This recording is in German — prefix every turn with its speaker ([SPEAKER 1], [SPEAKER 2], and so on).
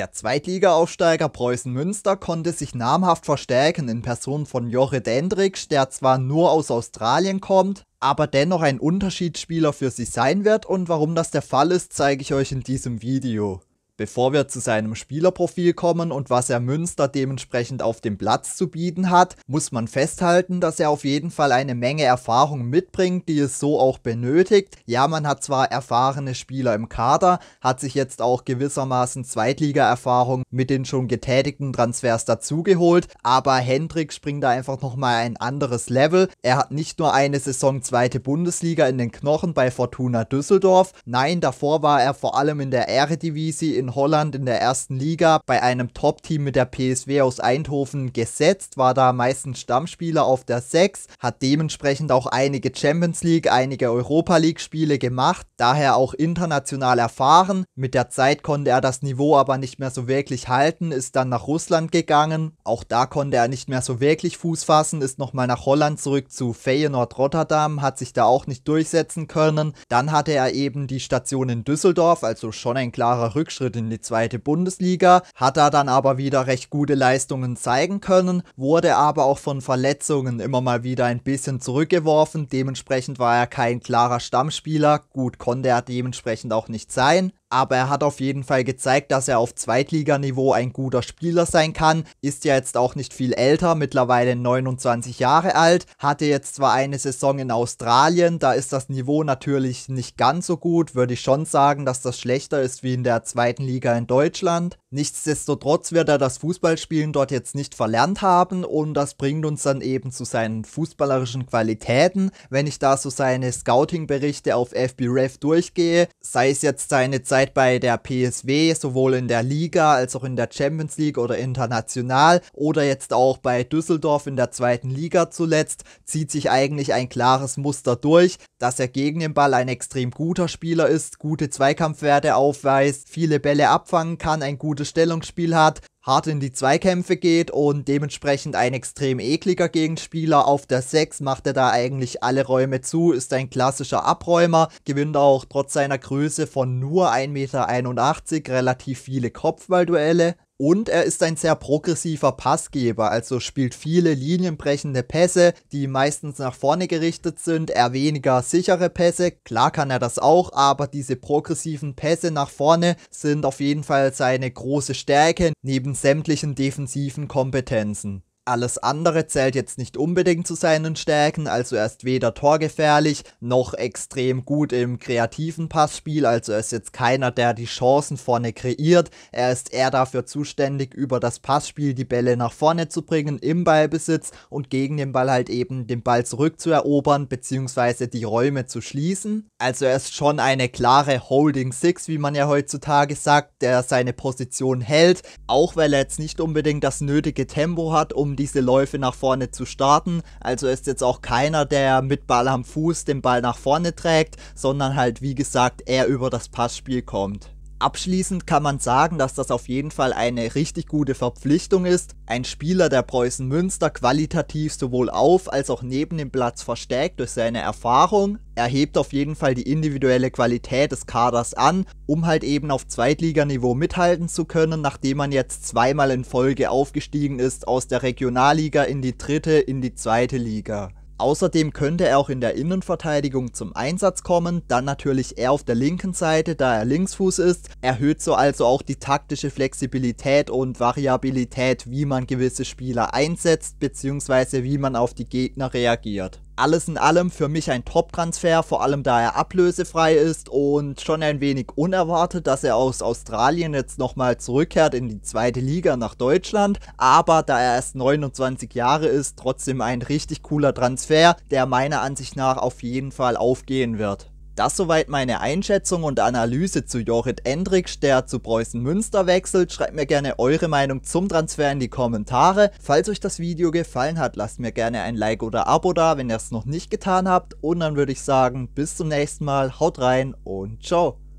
[SPEAKER 1] Der Zweitligaaufsteiger Preußen Münster konnte sich namhaft verstärken in Person von Jorre Dendrich, der zwar nur aus Australien kommt, aber dennoch ein Unterschiedsspieler für sie sein wird und warum das der Fall ist, zeige ich euch in diesem Video. Bevor wir zu seinem Spielerprofil kommen und was er Münster dementsprechend auf dem Platz zu bieten hat, muss man festhalten, dass er auf jeden Fall eine Menge Erfahrung mitbringt, die es so auch benötigt. Ja, man hat zwar erfahrene Spieler im Kader, hat sich jetzt auch gewissermaßen Zweitliga-Erfahrung mit den schon getätigten Transfers dazugeholt, aber Hendrik springt da einfach nochmal ein anderes Level. Er hat nicht nur eine Saison zweite Bundesliga in den Knochen bei Fortuna Düsseldorf, nein, davor war er vor allem in der Eredivisie in Holland in der ersten Liga bei einem Top-Team mit der PSW aus Eindhoven gesetzt, war da meistens Stammspieler auf der 6, hat dementsprechend auch einige Champions League, einige Europa League-Spiele gemacht, daher auch international erfahren. Mit der Zeit konnte er das Niveau aber nicht mehr so wirklich halten, ist dann nach Russland gegangen. Auch da konnte er nicht mehr so wirklich Fuß fassen, ist nochmal nach Holland zurück zu Feyenoord Rotterdam, hat sich da auch nicht durchsetzen können. Dann hatte er eben die Station in Düsseldorf, also schon ein klarer Rückschritt in die zweite Bundesliga, hat da dann aber wieder recht gute Leistungen zeigen können, wurde aber auch von Verletzungen immer mal wieder ein bisschen zurückgeworfen, dementsprechend war er kein klarer Stammspieler, gut konnte er dementsprechend auch nicht sein aber er hat auf jeden Fall gezeigt, dass er auf Zweitliganiveau ein guter Spieler sein kann. Ist ja jetzt auch nicht viel älter, mittlerweile 29 Jahre alt. Hatte jetzt zwar eine Saison in Australien, da ist das Niveau natürlich nicht ganz so gut, würde ich schon sagen, dass das schlechter ist wie in der zweiten Liga in Deutschland. Nichtsdestotrotz wird er das Fußballspielen dort jetzt nicht verlernt haben und das bringt uns dann eben zu seinen fußballerischen Qualitäten. Wenn ich da so seine Scouting-Berichte auf FBREF durchgehe, sei es jetzt seine Zeit seit bei der PSW sowohl in der Liga als auch in der Champions League oder international oder jetzt auch bei Düsseldorf in der zweiten Liga zuletzt zieht sich eigentlich ein klares Muster durch, dass er gegen den Ball ein extrem guter Spieler ist, gute Zweikampfwerte aufweist, viele Bälle abfangen kann, ein gutes Stellungsspiel hat hart in die Zweikämpfe geht und dementsprechend ein extrem ekliger Gegenspieler. Auf der 6 macht er da eigentlich alle Räume zu, ist ein klassischer Abräumer, gewinnt auch trotz seiner Größe von nur 1,81 Meter relativ viele Kopfballduelle. Und er ist ein sehr progressiver Passgeber, also spielt viele linienbrechende Pässe, die meistens nach vorne gerichtet sind, eher weniger sichere Pässe. Klar kann er das auch, aber diese progressiven Pässe nach vorne sind auf jeden Fall seine große Stärke neben sämtlichen defensiven Kompetenzen. Alles andere zählt jetzt nicht unbedingt zu seinen Stärken, also er ist weder torgefährlich noch extrem gut im kreativen Passspiel, also er ist jetzt keiner, der die Chancen vorne kreiert. Er ist eher dafür zuständig, über das Passspiel die Bälle nach vorne zu bringen im Ballbesitz und gegen den Ball halt eben den Ball zurückzuerobern bzw. die Räume zu schließen. Also er ist schon eine klare Holding Six, wie man ja heutzutage sagt, der seine Position hält, auch weil er jetzt nicht unbedingt das nötige Tempo hat, um um diese Läufe nach vorne zu starten. Also ist jetzt auch keiner, der mit Ball am Fuß den Ball nach vorne trägt, sondern halt wie gesagt eher über das Passspiel kommt. Abschließend kann man sagen, dass das auf jeden Fall eine richtig gute Verpflichtung ist. Ein Spieler der Preußen Münster qualitativ sowohl auf als auch neben dem Platz verstärkt durch seine Erfahrung. Er hebt auf jeden Fall die individuelle Qualität des Kaders an, um halt eben auf Zweitliganiveau mithalten zu können, nachdem man jetzt zweimal in Folge aufgestiegen ist aus der Regionalliga in die dritte, in die zweite Liga. Außerdem könnte er auch in der Innenverteidigung zum Einsatz kommen, dann natürlich eher auf der linken Seite, da er Linksfuß ist, erhöht so also auch die taktische Flexibilität und Variabilität, wie man gewisse Spieler einsetzt bzw. wie man auf die Gegner reagiert alles in allem für mich ein Top-Transfer, vor allem da er ablösefrei ist und schon ein wenig unerwartet, dass er aus Australien jetzt nochmal zurückkehrt in die zweite Liga nach Deutschland. Aber da er erst 29 Jahre ist, trotzdem ein richtig cooler Transfer, der meiner Ansicht nach auf jeden Fall aufgehen wird. Das soweit meine Einschätzung und Analyse zu Jorit Endrich, der zu Preußen Münster wechselt. Schreibt mir gerne eure Meinung zum Transfer in die Kommentare. Falls euch das Video gefallen hat, lasst mir gerne ein Like oder Abo da, wenn ihr es noch nicht getan habt. Und dann würde ich sagen, bis zum nächsten Mal, haut rein und ciao.